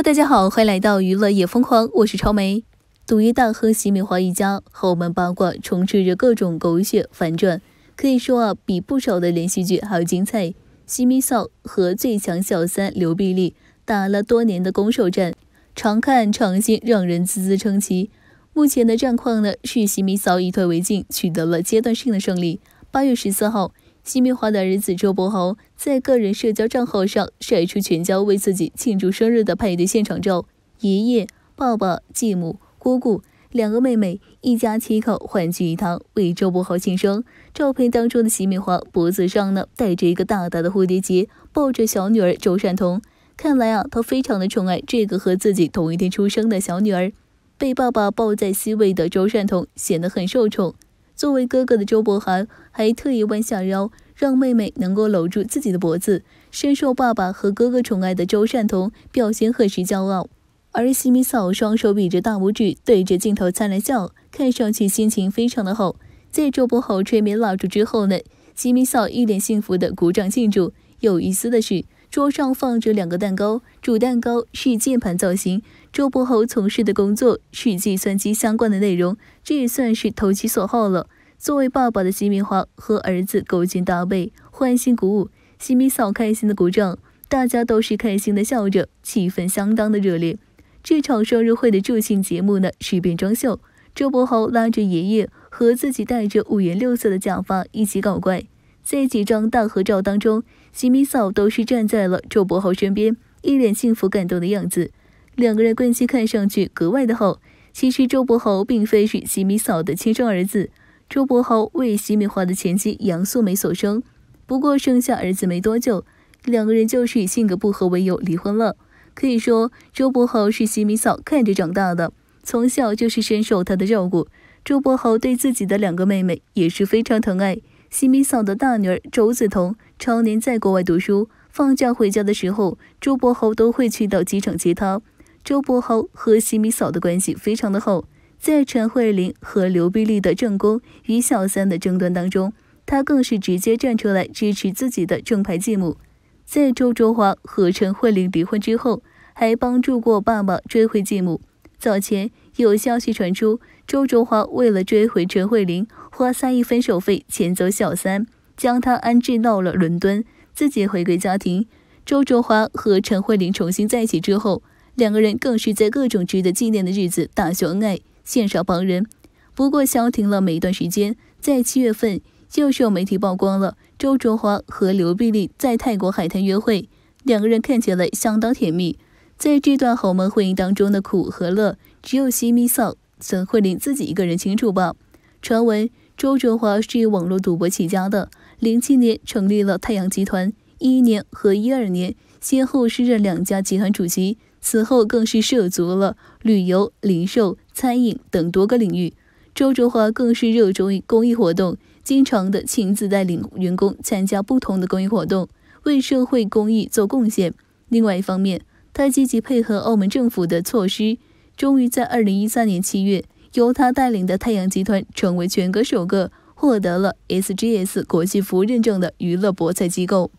大家好，欢迎来到娱乐也疯狂，我是超梅。赌约大亨席米华一家豪门八卦充斥着各种狗血反转，可以说啊，比不少的连续剧还要精彩。席米嫂和最强小三刘碧丽打了多年的攻守战，常看常新，让人啧啧称奇。目前的战况呢，是席米嫂以退为进，取得了阶段性的胜利。八月十四号。奚美华的儿子周柏豪在个人社交账号上晒出全家为自己庆祝生日的派对现场照，爷爷、爸爸、继母、姑姑、两个妹妹，一家七口欢聚一堂为周柏豪庆生。照片当中的奚美华脖子上呢戴着一个大大的蝴蝶结，抱着小女儿周善彤，看来啊她非常的宠爱这个和自己同一天出生的小女儿。被爸爸抱在膝位的周善彤显得很受宠。作为哥哥的周柏豪还特意弯下腰，让妹妹能够搂住自己的脖子。深受爸爸和哥哥宠爱的周善彤表现很是骄傲，而西米嫂双手比着大拇指，对着镜头灿烂笑，看上去心情非常的好。在周柏豪吹灭蜡烛之后呢，西米嫂一脸幸福的鼓掌庆祝。有意思的是。桌上放着两个蛋糕，主蛋糕是键盘造型。周伯侯从事的工作是计算机相关的内容，这也算是投其所好了。作为爸爸的席米华和儿子勾肩搭背，欢欣鼓舞，席米嫂开心的鼓掌。大家都是开心的笑着，气氛相当的热烈。这场生日会的助兴节目呢是变装秀，周伯侯拉着爷爷和自己戴着五颜六色的假发一起搞怪，在几张大合照当中。西米嫂都是站在了周伯豪身边，一脸幸福感动的样子。两个人关系看上去格外的好。其实周伯豪并非是西米嫂的亲生儿子，周伯豪为西米花的前妻杨素梅所生。不过生下儿子没多久，两个人就是以性格不合为由离婚了。可以说周伯豪是西米嫂看着长大的，从小就是深受他的照顾。周伯豪对自己的两个妹妹也是非常疼爱。西米嫂的大女儿周子彤常年在国外读书，放假回家的时候，周伯豪都会去到机场接她。周伯豪和西米嫂的关系非常的好，在陈慧琳和刘碧丽的正宫与小三的争端当中，他更是直接站出来支持自己的正牌继母。在周卓华和陈慧琳离婚之后，还帮助过爸爸追回继母。早前有消息传出，周卓华为了追回陈慧琳。花三亿分手费遣走小三，将她安置到了伦敦，自己回归家庭。周卓华和陈慧琳重新在一起之后，两个人更是在各种值得纪念的日子大秀恩爱，羡煞旁人。不过消停了没一段时间，在七月份又受媒体曝光了周卓华和刘碧丽在泰国海滩约会，两个人看起来相当甜蜜。在这段豪门婚姻当中的苦和乐，只有西米嫂、陈慧琳自己一个人清楚吧。传闻周哲华是网络赌博起家的，零七年成立了太阳集团，一一年和一二年先后是任两家集团主席，此后更是涉足了旅游、零售、餐饮等多个领域。周哲华更是热衷于公益活动，经常的亲自带领员工参加不同的公益活动，为社会公益做贡献。另外一方面，他积极配合澳门政府的措施，终于在二零一三年七月。由他带领的太阳集团成为全国首个获得了 SGS 国际服务认证的娱乐博彩机构，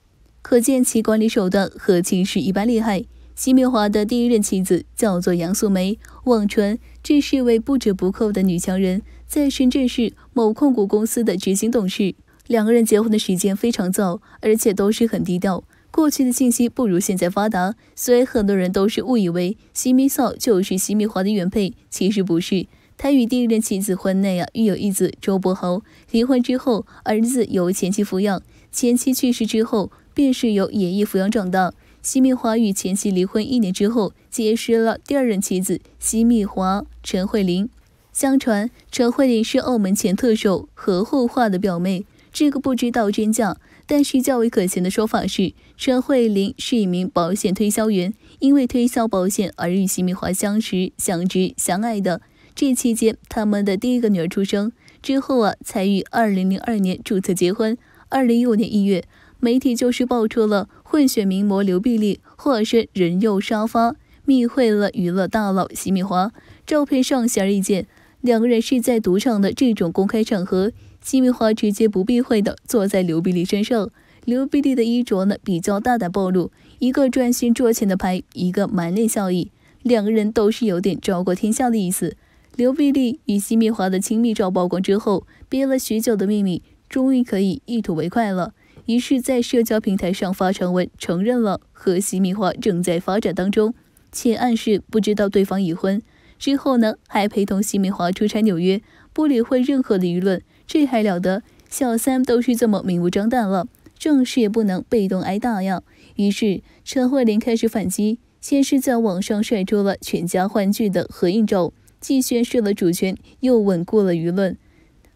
可见其管理手段和气势一般厉害。西明华的第一任妻子叫做杨素梅，网传这是位不折不扣的女强人，在深圳市某控股公司的执行董事。两个人结婚的时间非常早，而且都是很低调。过去的信息不如现在发达，所以很多人都是误以为西米嫂就是西米华的原配，其实不是。他与第一任妻子婚内啊育有一子周伯豪，离婚之后儿子由前妻抚养，前妻去世之后便是由爷爷抚养长大。奚美华与前妻离婚一年之后，结识了第二任妻子奚美华陈慧琳。相传陈慧琳是澳门前特首何厚铧的表妹，这个不知道真假，但是较为可信的说法是陈慧琳是一名保险推销员，因为推销保险而与奚美华相识、相知、相爱的。这期间，他们的第一个女儿出生之后啊，才于二零零二年注册结婚。二零一五年一月，媒体就是爆出了混血名模刘碧丽化身人肉沙发，密会了娱乐大佬席米华。照片上显而易见，两个人是在赌场的这种公开场合，席米华直接不避讳的坐在刘碧丽身上。刘碧丽的衣着呢比较大胆暴露，一个专心桌前的牌，一个满脸笑意，两个人都是有点昭过天下的意思。刘碧丽与奚密华的亲密照曝光之后，憋了许久的秘密终于可以一吐为快了。于是，在社交平台上发长文承认了和奚密华正在发展当中，且暗示不知道对方已婚。之后呢，还陪同奚密华出差纽约，不理会任何的舆论。这还了得？小三都是这么明目张胆了，正事也不能被动挨打呀。于是，陈慧琳开始反击，先是在网上晒出了全家欢聚的合影照。既宣示了主权，又稳固了舆论。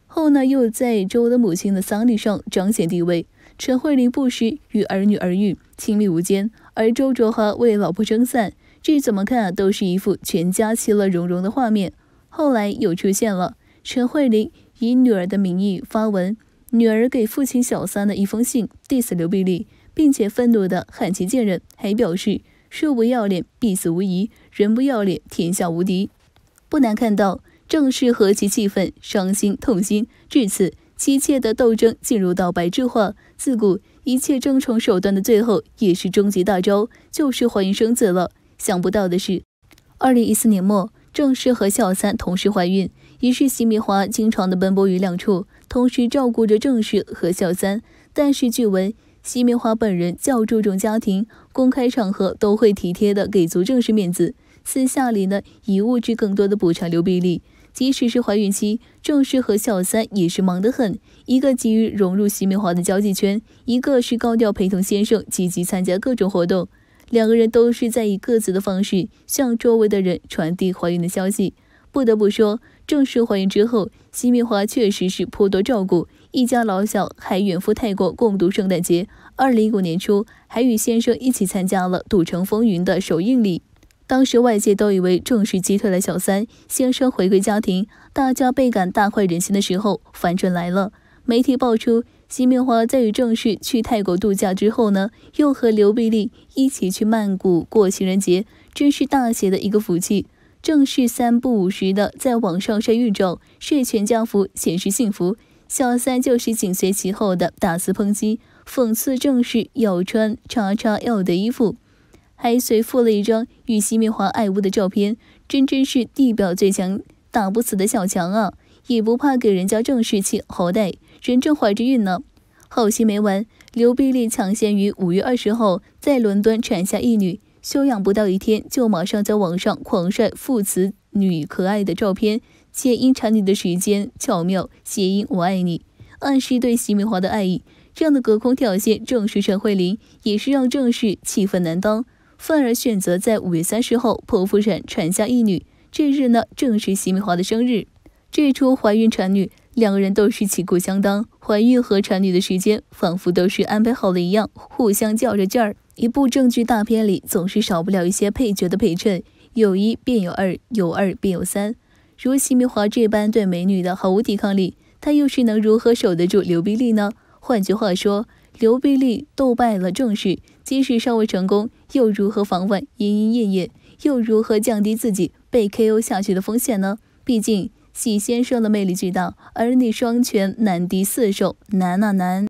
后呢，又在周的母亲的丧礼上彰显地位。陈慧琳不时与儿女耳语，亲密无间；而周卓华为老婆撑伞，这怎么看都是一副全家其乐融融的画面。后来又出现了陈慧琳以女儿的名义发文，女儿给父亲小三的一封信，dis s 刘碧丽，并且愤怒的喊其贱人，还表示树不要脸必死无疑，人不要脸天下无敌。不难看到，郑氏何其气愤、伤心、痛心。至此，妻妾的斗争进入到白热化。自古一切争宠手段的最后，也是终极大招，就是怀孕生子了。想不到的是，二零一四年末，郑氏和小三同时怀孕，于是席米华经常的奔波于两处，同时照顾着郑氏和小三。但是据闻，席米华本人较注重家庭，公开场合都会体贴的给足郑氏面子。私下里呢，以物质更多的补偿刘碧丽。即使是怀孕期，郑氏和小三也是忙得很。一个急于融入席慕华的交际圈，一个是高调陪同先生积极参加各种活动。两个人都是在以各自的方式向周围的人传递怀孕的消息。不得不说，郑氏怀孕之后，席慕华确实是颇多照顾，一家老小还远赴泰国共度圣诞节。二零一五年初，还与先生一起参加了《赌城风云》的首映礼。当时外界都以为郑氏击退了小三，先生回归家庭，大家倍感大快人心的时候，反转来了。媒体爆出，席妙华在与郑氏去泰国度假之后呢，又和刘碧丽一起去曼谷过情人节，真是大写的一个福气。郑氏三不五时的在网上晒孕照、晒全家福，显示幸福，小三就是紧随其后的大肆抨击，讽刺郑氏要穿叉叉 L 的衣服。还随附了一张与席慕华爱屋的照片，真真是地表最强打不死的小强啊！也不怕给人家郑世气，好歹人正怀着孕呢。好戏没完，刘碧丽抢先于五月二十号在伦敦产下一女，休养不到一天就马上在网上狂晒父子女可爱的照片，且因产女的时间巧妙谐音“我爱你”，暗示对席慕华的爱意。这样的隔空挑衅，正是陈慧琳，也是让郑世气愤难当。范而选择在五月三十号剖腹产产下一女。这日呢，正是席明华的生日。这出怀孕产女，两个人都是旗鼓相当。怀孕和产女的时间仿佛都是安排好的一样，互相较着劲儿。一部正剧大片里总是少不了一些配角的陪衬，有一便有二，有二便有三。如席明华这般对美女的毫无抵抗力，他又是能如何守得住刘碧丽呢？换句话说，刘碧丽斗败了正室，即使尚未成功。又如何防范莺莺燕燕？又如何降低自己被 KO 下去的风险呢？毕竟，喜先生的魅力巨大，儿女双全难敌四手，难啊难！